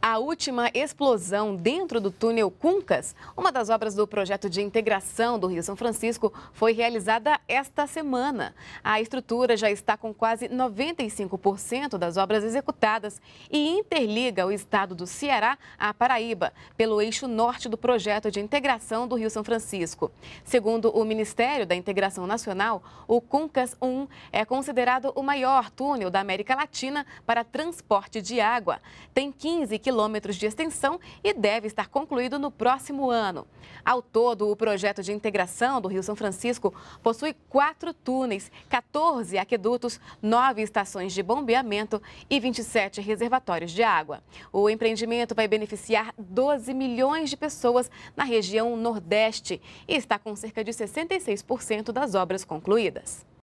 A última explosão dentro do túnel Cuncas, uma das obras do projeto de integração do Rio São Francisco, foi realizada esta semana. A estrutura já está com quase 95% das obras executadas e interliga o estado do Ceará à Paraíba, pelo eixo norte do projeto de integração do Rio São Francisco. Segundo o Ministério da Integração Nacional, o Cuncas 1 é considerado o maior túnel da América Latina para transporte de água. Tem 15 quilômetros de extensão e deve estar concluído no próximo ano. Ao todo, o projeto de integração do Rio São Francisco possui quatro túneis, 14 aquedutos, nove estações de bombeamento e 27 reservatórios de água. O empreendimento vai beneficiar 12 milhões de pessoas na região Nordeste e está com cerca de 66% das obras concluídas.